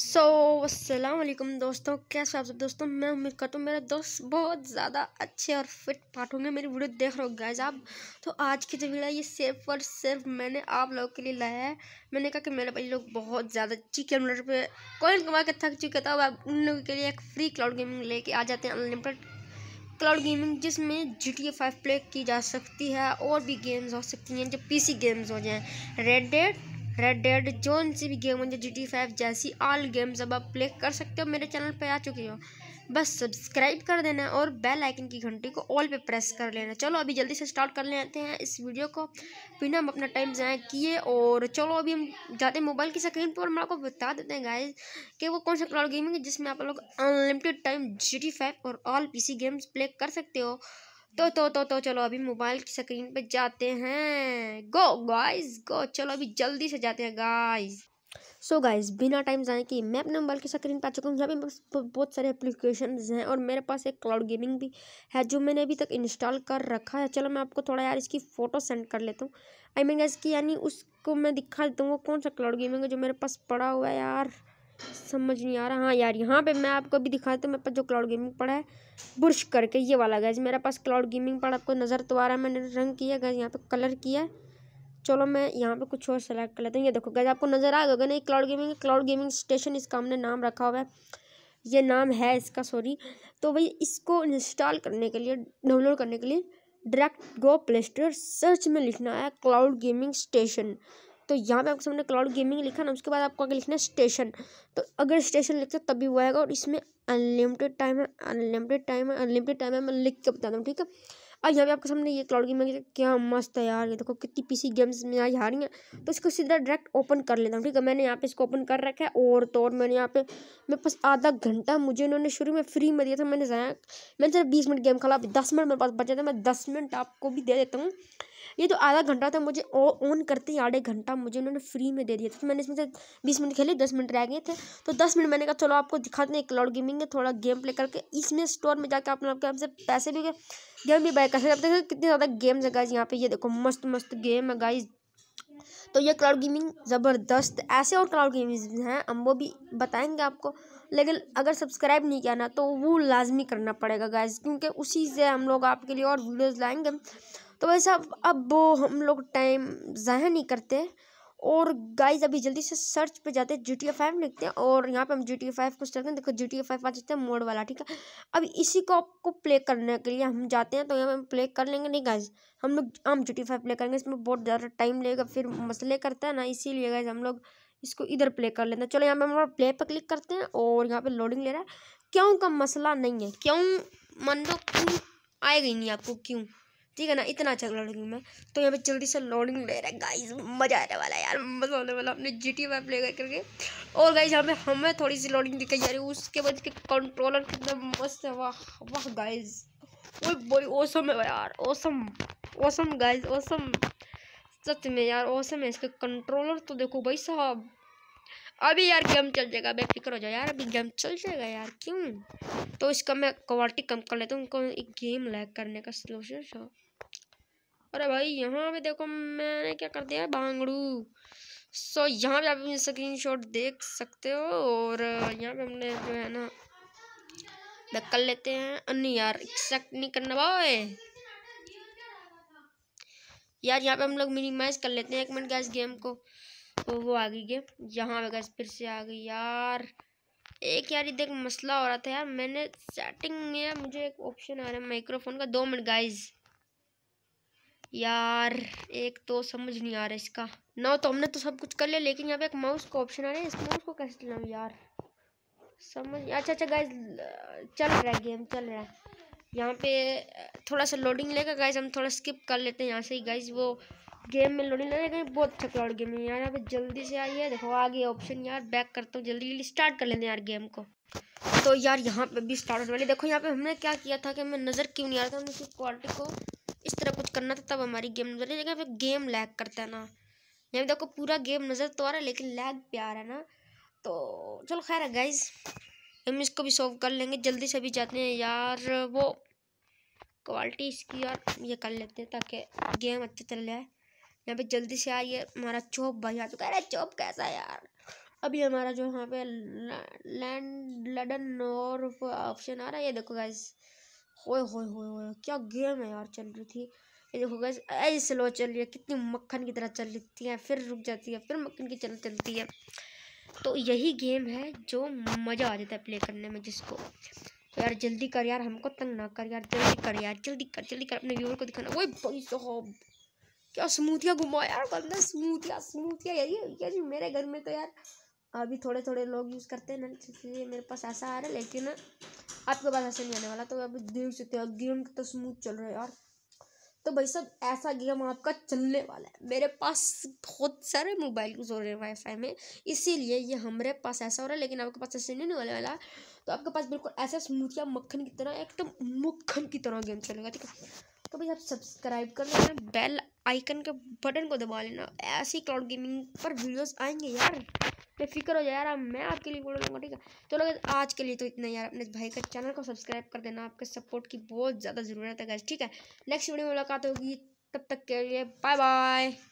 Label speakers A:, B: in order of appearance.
A: सो असलम दोस्तों कैसे आप सब दोस्तों मैं उम्मीद करता हूँ मेरे दोस्त बहुत ज़्यादा अच्छे और फिट पाट होंगे मेरी वीडियो देख रहे हो गैज आप तो आज की जो वीडियो ये सिर्फ और सिर्फ मैंने आप लोगों के लिए लाया है मैंने कहा कि मेरे भाई लोग बहुत ज़्यादा चिकन मटर पे कॉइन कमा के थक चुके था तो अब उन लोगों के लिए एक फ्री क्लाउड गेमिंग लेके आ जाते हैं अनलिमिटेड क्लाउड गेमिंग जिसमें G T A five play की जा सकती है और भी गेम्स हो सकती हैं जो पी सी गेम्स हो जाएँ red dead red dead zone C भी गेम होंगे जी टी फाइव जैसी ऑल गेम्स अब आप प्ले कर सकते हो मेरे चैनल पे आ चुके हो बस सब्सक्राइब कर देना और बेल आइकन की घंटी को ऑल पे प्रेस कर लेना चलो अभी जल्दी से स्टार्ट कर लेते हैं इस वीडियो को बिना हम अपना टाइम ज़ाया किए और चलो अभी हम जाते हैं मोबाइल की स्क्रीन पर हम आपको बता देते हैं गाइज कि वो कौन सा क्लाउड गेमिंग है जिसमें आप लोग unlimited time G T five और all P C games play कर सकते हो तो तो तो तो चलो अभी मोबाइल की स्क्रीन पे जाते हैं गो गाइस गो चलो अभी जल्दी से जाते हैं गाइस सो गाइस बिना टाइम जाए कि मैं अपने मोबाइल की स्क्रीन पर आ चुका हूँ यहाँ पे बहुत सारे एप्लीकेशन हैं और मेरे पास एक क्लाउड गेमिंग भी है जो मैंने अभी तक इंस्टॉल कर रखा है चलो मैं आपको थोड़ा यार इसकी फ़ोटो सेंड कर लेता हूँ आई मीन गाइस की यानी उसको मैं दिखा देता हूँ कौन सा क्लाउड गेमिंग है जो मेरे पास पड़ा हुआ है यार समझ नहीं आ रहा हाँ यार यहाँ पे मैं आपको अभी दिखाता हूँ मेरे पास जो क्लाउड गेमिंग पड़ा है बुरश करके ये वाला गैज मेरे पास क्लाउड गेमिंग पड़ा आपको नज़र तो आ रहा है मैंने रंग किया गैज यहाँ पे कलर किया है चलो मैं यहाँ पे कुछ और सेलेक्ट कर लेता हूँ ये देखो गैज आपको नज़र आ गया नहीं cloud gaming cloud gaming station इसका हमने नाम रखा हुआ है ये नाम है इसका सॉरी तो भाई इसको इंस्टॉल करने के लिए डाउनलोड करने के लिए direct go Play Store search में लिखना है क्लाउड गेमिंग स्टेशन तो यहाँ पे आपके सामने क्लाउड गेमिंग लिखा ना उसके बाद आपको आगे लिखना है स्टेशन तो अगर स्टेशन लिखते तभी वो आएगा और इसमें अनलिमिटेड टाइम है अनलिमिटेड टाइम है अनलिमिटेड टाइम है मैं लिख के बताता हूँ ठीक है और यहाँ पे आपके सामने ये क्लाउड गेमिंग क्या मस्त है यार ये देखो कितनी पीसी गेम्स में आज आ हैं तो इसको सीधा डायरेक्ट ओपन कर लेता हूँ ठीक है मैंने यहाँ पे इसको ओपन कर रखा है और तो और मैंने यहाँ पे मेरे पास आधा घंटा मुझे उन्होंने शुरू में फ्री में दिया था मैंने जाया मैंने सिर्फ बीस मिनट गेम खेला दस मिनट मेरे पास बचा था मैं दस मिनट आपको भी दे देता हूँ ये तो आधा घंटा था मुझे ऑन करते ही आधे घंटा मुझे उन्होंने फ्री में दे दिया था तो मैंने इसमें से बीस मिनट खेले दस मिनट रह गए थे तो दस मिनट मैंने कहा चलो आपको दिखाते हैं क्लाउड गेमिंग है थोड़ा गेम प्ले करके इसमें स्टोर में जाकर आपने आपके हमसे पैसे भी गेम भी बाय कर सकते देखो कितने ज़्यादा गेम्स है गाइज यहाँ पे ये देखो मस्त मस्त गेम है गाइज तो ये क्लाउड गेमिंग ज़बरदस्त ऐसे और क्लाउड गेमिंग हैं हम वो भी बताएंगे आपको लेकिन अगर सब्सक्राइब नहीं किया ना तो वो लाजमी करना पड़ेगा गाइज क्योंकि उसी से हम लोग आपके लिए और वीडियोज़ लाएंगे तो भाई साहब अब हम लोग टाइम ज़ाया नहीं करते और गाइज अभी जल्दी से सर्च पे जाते हैं जी टी फाइव लिखते हैं और यहाँ पे हम जी टी फाइव को सर्च हैं देखो जी टी फाइव आ जाते हैं मोड वाला ठीक है अब इसी को आपको प्ले करने के लिए हम जाते हैं तो यहाँ पे हम प्ले कर लेंगे नहीं गाइज हम लोग आम जी टी फाइव प्ले करेंगे इसमें बहुत ज़्यादा टाइम लेगा फिर मसले करता है ना इसी गाइज हम लोग इसको इधर प्ले कर लेते हैं चलो यहाँ पे हम लोग प्ले पर क्लिक करते हैं और यहाँ पर लोडिंग ले रहा है क्यों का मसला नहीं है क्यों मान लो क्यों आएगा ही नहीं आपको क्यों ठीक है ना इतना अच्छा लड़की में तो यहाँ पे जल्दी से लोडिंग ले रहा है गाइस मज़ा आने वाला यार मज़ा आने वाला अपने जी टी वाई ले करके और गाइस यहाँ पे हमें थोड़ी सी लोडिंग दिखाई जा रही है उसके बाद के कंट्रोलर कितना मस्त है वाह वाह गाइज वो बड़ी ओसम है यार ओसम ओसम गाइज ओसम सच में यार ओसम है इसके कंट्रोलर तो देखो भाई साहब अभी यार गेम चल जाएगा बेफिक्र फिक्र हो जाओ यार अभी गेम चल जाएगा यार क्यों तो इसका मैं क्वालिटी कम कर लेता हूँ उनको एक गेम लैग करने का सोल्यूशन अरे भाई यहाँ पे देखो मैंने क्या कर दिया है बांगड़ू सो यहाँ पे आप स्क्रीन शॉट देख सकते हो और यहाँ पे हमने जो है ना कर लेते हैं नहीं यार एक्सेप्ट नहीं करना भाई यार यहाँ पे हम लोग मिनिमाइज कर लेते हैं एक मिनट गैस गेम को तो वो आ गई गेम यहाँ पे गैस फिर से आ गई यार एक यार ये देख मसला हो रहा था यार मैंने सेटिंग में मुझे एक ऑप्शन आ रहा है माइक्रोफोन का दो मिनट गाइज़ यार एक तो समझ नहीं आ रहा इसका ना तो हमने तो सब कुछ कर लिया लेकिन यहाँ पे एक माउस का ऑप्शन आ रहा है इस माउस को कैसे चलाऊ यार समझ अच्छा अच्छा गाइज चल रहा है गेम चल रहा है यहाँ पे थोड़ा सा लोडिंग लेगा गाइज हम थोड़ा स्किप कर लेते हैं यहाँ से ही गाइज वो गेम में लोडिंग लेगा बहुत अच्छा क्लाउड गेम है यार यहाँ पे जल्दी से आई है देखो आगे ऑप्शन यार बैक करता हूँ जल्दी जल्दी स्टार्ट कर लेते हैं यार गेम को तो यार यहाँ पे भी स्टार्ट होने वाली देखो यहाँ पे हमने क्या किया था कि हमें नज़र क्यों नहीं आ रहा था हमने उसकी क्वालिटी को करना था तब हमारी गेम नजर लेकिन गेम लैग करता है ना यहाँ देखो पूरा गेम नज़र तो आ रहा है लेकिन लैग प्यार है ना तो चलो खैर है गाइज हम इसको भी सॉल्व कर लेंगे जल्दी से भी जाते हैं यार वो क्वालिटी इसकी यार ये कर लेते हैं ताकि गेम अच्छे चल जाए यहाँ पे जल्दी से आइए हमारा चौप भाई आ चुका है चौप कैसा है यार अभी हमारा जो यहाँ पे लैंड लडन नॉर्फ ऑप्शन आ रहा है ये देखो गाइज होए होए होए होए क्या गेम है यार चल रही थी ये देखो ऐसे स्लो चल रही है कितनी मक्खन की तरह चलती है फिर रुक जाती है फिर मक्खन की चल चलती है तो यही गेम है जो मज़ा आ जाता है प्ले करने में जिसको तो यार जल्दी कर यार हमको तंग ना कर यार जल्दी कर यार जल्दी कर जल्दी कर अपने व्यूअर को दिखाना वही भाई साहब क्या स्मूथिया घुमाओ यार बंदा स्मूथिया स्मूथिया यार ये जी मेरे घर में तो यार अभी थोड़े थोड़े लोग यूज़ करते हैं ना इसलिए मेरे पास ऐसा आ रहा है लेकिन आपके पास ऐसा नहीं आने वाला तो अभी देख सकते हो गेम तो स्मूथ चल रहा है यार तो भाई साहब ऐसा गेम आपका चलने वाला है मेरे पास बहुत सारे मोबाइल यूज़ हो रहे हैं वाईफाई में इसीलिए ये हमारे पास ऐसा हो रहा है लेकिन आपके पास ऐसे नहीं होने वाला तो आपके पास बिल्कुल ऐसा स्मूथ या मक्खन की तरह एकदम तो मक्खन की तरह गेम चलेगा ठीक है तो भाई आप सब्सक्राइब कर लेना बेल आइकन के बटन को दबा लेना ऐसी क्लाउड गेमिंग पर वीडियोज़ आएंगे यार बेफिक्र हो जाए यार मैं आपके लिए बोल लूँगा ठीक है चलो तो आज के लिए तो इतना यार अपने भाई का चैनल को सब्सक्राइब कर देना आपके सपोर्ट की बहुत ज़्यादा ज़रूरत है गैस ठीक है नेक्स्ट वीडियो मुलाकात होगी तब तक के लिए बाय बाय